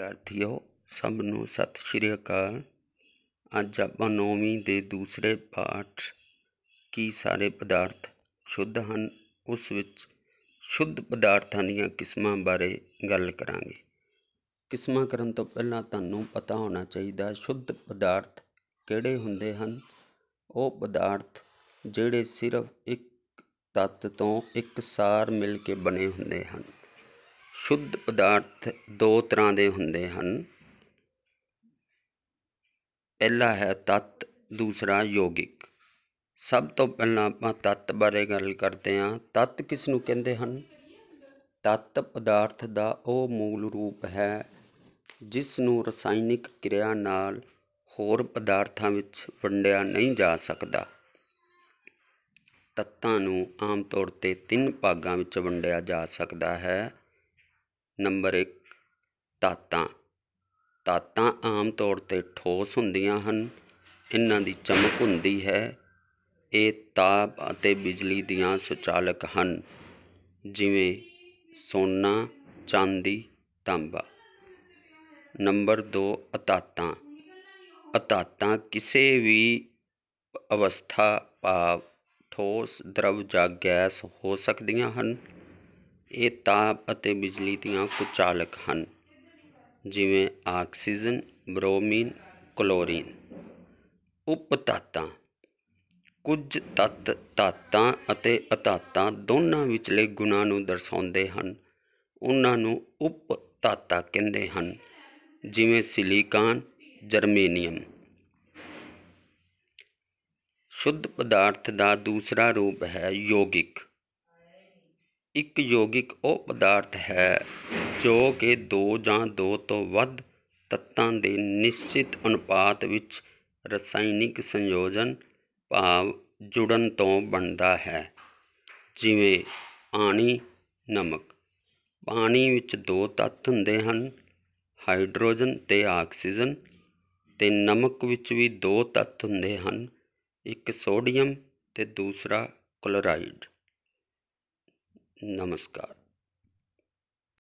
ਵਿਦਿਆਰਥੀਓ ਸਭ ਨੂੰ ਸਤਿ ਸ਼੍ਰੀ ਅਕਾਲ ਅੱਜ ਆਪਾਂ ਨੌਵੀਂ ਦੇ ਦੂਸਰੇ ਪਾਠ ਕੀ ਸਾਰੇ ਪਦਾਰਥ ਸ਼ੁੱਧ ਹਨ ਉਸ ਵਿੱਚ ਸ਼ੁੱਧ ਪਦਾਰਥਾਂ ਦੀਆਂ ਕਿਸਮਾਂ ਬਾਰੇ ਗੱਲ ਕਰਾਂਗੇ ਕਿਸਮਾਂ ਕਰਨ ਤੋਂ ਪਹਿਲਾਂ ਤੁਹਾਨੂੰ ਪਤਾ ਹੋਣਾ ਚਾਹੀਦਾ ਸ਼ੁੱਧ ਪਦਾਰਥ ਕਿਹੜੇ ਹੁੰਦੇ ਹਨ ਉਹ ਪਦਾਰਥ ਜਿਹੜੇ ਸਿਰਫ ਇੱਕ ਤੱਤ ਤੋਂ ਇੱਕ ਸਾਰ ਮਿਲ ਕੇ ਬਣੇ ਹੁੰਦੇ ਹਨ ਸ਼ੁੱਧ ਪਦਾਰਥ ਦੋ ਤਰ੍ਹਾਂ ਦੇ ਹੁੰਦੇ ਹਨ ਪਹਿਲਾ ਹੈ ਤੱਤ ਦੂਸਰਾ ਯੋਗਿਕ ਸਭ ਤੋਂ ਪਹਿਲਾਂ ਆਪਾਂ ਤੱਤ ਬਾਰੇ ਗੱਲ ਕਰਦੇ ਹਾਂ ਤੱਤ ਕਿਸ ਨੂੰ ਕਹਿੰਦੇ ਹਨ ਤੱਤ ਪਦਾਰਥ ਦਾ ਉਹ ਮੂਲ ਰੂਪ ਹੈ ਜਿਸ ਨੂੰ ਰਸਾਇਣਿਕ ਕਿਰਿਆ ਨਾਲ ਹੋਰ ਪਦਾਰਥਾਂ ਵਿੱਚ ਵੰਡਿਆ ਨਹੀਂ ਜਾ ਸਕਦਾ ਤੱਤਾਂ ਨੂੰ ਆਮ ਤੌਰ ਤੇ ਤਿੰਨ ਭਾਗਾਂ ਵਿੱਚ ਵੰਡਿਆ ਜਾ ਸਕਦਾ ਹੈ ਨੰਬਰ 1 ਤਾਤਾਂ ਤਾਤਾਂ ਆਮ ਤੌਰ 'ਤੇ ਠੋਸ ਹੁੰਦੀਆਂ ਹਨ ਇਹਨਾਂ ਦੀ ਚਮਕ ਹੁੰਦੀ ਹੈ ਇਹ ਤਾਪ ਅਤੇ ਬਿਜਲੀ ਦੀਆਂ ਸੁਚਾਲਕ ਹਨ ਜਿਵੇਂ ਸੋਨਾ ਚਾਂਦੀ ਤਾਂਬਾ ਨੰਬਰ 2 ਅਤਾਤਾਂ ਅਤਾਤਾਂ ਕਿਸੇ ਵੀ ਅਵਸਥਾ ਭਾਵ ਠੋਸ ਦਰਵ ਜਾਂ ਗੈਸ ਹੋ ਸਕਦੀਆਂ ਹਨ ਇਹ ਤਾਪ ਅਤੇ ਬਿਜਲੀ ਦੀਆਂ ਕੁਚਾਲਕ ਹਨ ਜਿਵੇਂ ਆਕਸੀਜਨ ਬਰੋਮੀਨ ਕਲੋਰੀਨ ਉਪ ਤਾਤਾਂ ਕੁਝ ਤੱਤ ਤਾਤਾਂ ਅਤੇ ਅਤਾਤਾਂ ਦੋਨਾਂ ਵਿਚਲੇ ਗੁਣਾਂ ਨੂੰ ਦਰਸਾਉਂਦੇ ਹਨ ਉਹਨਾਂ ਨੂੰ ਉਪ ਧਾਤਾਂ ਕਹਿੰਦੇ ਹਨ ਜਿਵੇਂ ਸਿਲੀਕਾਨ ਜਰਮੇਨੀਅਮ ਸ਼ੁੱਧ ਪਦਾਰਥ ਦਾ ਦੂਸਰਾ ਰੂਪ ਹੈ ਯੋਗਿਕ ਇੱਕ ਯੌਗਿਕ ਉਹ ਪਦਾਰਥ ਹੈ ਜੋ ਕਿ ਦੋ ਜਾਂ ਦੋ ਤੋਂ ਵੱਧ ਤੱਤਾਂ ਦੇ ਨਿਸ਼ਚਿਤ ਅਨੁਪਾਤ ਵਿੱਚ ਰਸਾਇਣਿਕ ਸੰਯੋਜਨ ਭਾਵ ਜੁੜਨ ਤੋਂ ਬਣਦਾ ਹੈ ਜਿਵੇਂ ਪਾਣੀ ਨਮਕ ਪਾਣੀ ਵਿੱਚ ਦੋ ਤੱਤ ਹੁੰਦੇ ਹਨ ਹਾਈਡਰੋਜਨ ਤੇ ਆਕਸੀਜਨ ਤੇ ਨਮਕ ਵਿੱਚ ਵੀ ਦੋ ਤੱਤ ਹੁੰਦੇ ਹਨ ਇੱਕ ਸੋਡੀਅਮ ਤੇ ਦੂਸਰਾ ਕਲੋਰਾਈਡ ਨਮਸਕਾਰ